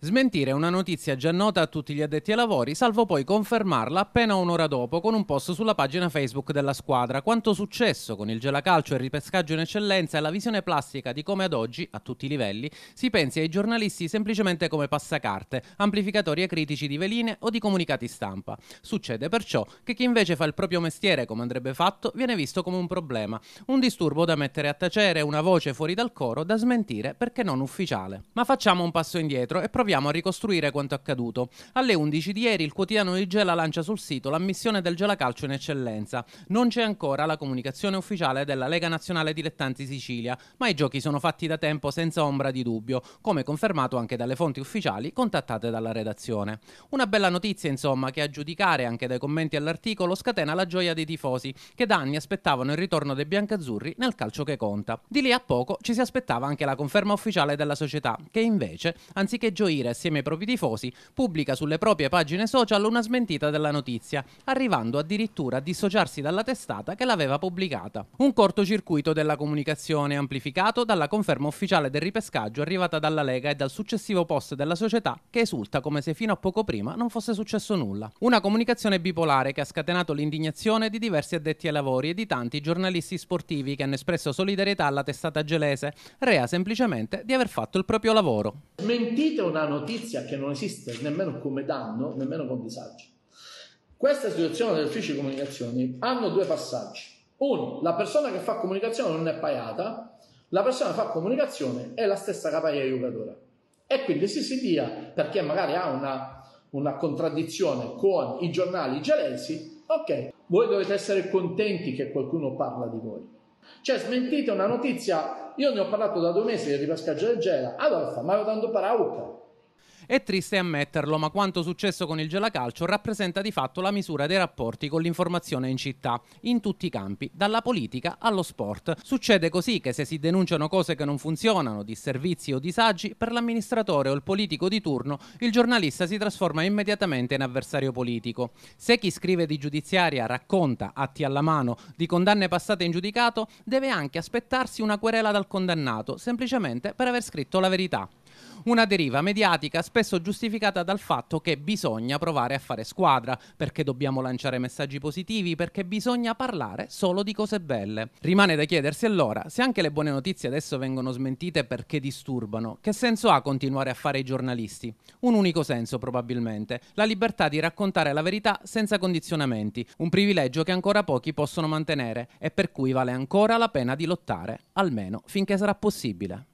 Smentire una notizia già nota a tutti gli addetti ai lavori, salvo poi confermarla appena un'ora dopo con un post sulla pagina Facebook della squadra. Quanto successo con il gelacalcio e il ripescaggio in eccellenza è la visione plastica di come ad oggi, a tutti i livelli, si pensi ai giornalisti semplicemente come passacarte, amplificatori e critici di veline o di comunicati stampa. Succede perciò che chi invece fa il proprio mestiere come andrebbe fatto viene visto come un problema, un disturbo da mettere a tacere, una voce fuori dal coro da smentire perché non ufficiale. Ma facciamo un passo indietro e proviamo proviamo a ricostruire quanto accaduto. Alle 11 di ieri il quotidiano di Gela lancia sul sito l'ammissione del Gelacalcio in eccellenza. Non c'è ancora la comunicazione ufficiale della Lega Nazionale Dilettanti Sicilia, ma i giochi sono fatti da tempo senza ombra di dubbio, come confermato anche dalle fonti ufficiali contattate dalla redazione. Una bella notizia, insomma, che a giudicare anche dai commenti all'articolo scatena la gioia dei tifosi, che da anni aspettavano il ritorno dei biancazzurri nel calcio che conta. Di lì a poco ci si aspettava anche la conferma ufficiale della società, che invece, anziché gioire uscire assieme ai propri tifosi, pubblica sulle proprie pagine social una smentita della notizia, arrivando addirittura a dissociarsi dalla testata che l'aveva pubblicata. Un cortocircuito della comunicazione amplificato dalla conferma ufficiale del ripescaggio arrivata dalla Lega e dal successivo post della società che esulta come se fino a poco prima non fosse successo nulla. Una comunicazione bipolare che ha scatenato l'indignazione di diversi addetti ai lavori e di tanti giornalisti sportivi che hanno espresso solidarietà alla testata gelese, rea semplicemente di aver fatto il proprio lavoro. Smentite una notizia che non esiste nemmeno come danno, nemmeno con disagio. Questa situazione degli uffici di comunicazione hanno due passaggi. Uno, la persona che fa comunicazione non è pagata, la persona che fa comunicazione è la stessa capaia paga giocatore. E quindi se si dia, perché magari ha una, una contraddizione con i giornali gelesi, ok, voi dovete essere contenti che qualcuno parla di voi. Cioè smentite una notizia, io ne ho parlato da due mesi di ripescaggio del Gela, allora fa, ma io tanto parauca. È triste ammetterlo, ma quanto successo con il gelacalcio rappresenta di fatto la misura dei rapporti con l'informazione in città, in tutti i campi, dalla politica allo sport. Succede così che se si denunciano cose che non funzionano, disservizi o disagi, per l'amministratore o il politico di turno, il giornalista si trasforma immediatamente in avversario politico. Se chi scrive di giudiziaria racconta, atti alla mano, di condanne passate in giudicato, deve anche aspettarsi una querela dal condannato, semplicemente per aver scritto la verità. Una deriva mediatica spesso giustificata dal fatto che bisogna provare a fare squadra, perché dobbiamo lanciare messaggi positivi, perché bisogna parlare solo di cose belle. Rimane da chiedersi allora se anche le buone notizie adesso vengono smentite perché disturbano, che senso ha continuare a fare i giornalisti? Un unico senso probabilmente, la libertà di raccontare la verità senza condizionamenti, un privilegio che ancora pochi possono mantenere e per cui vale ancora la pena di lottare, almeno finché sarà possibile.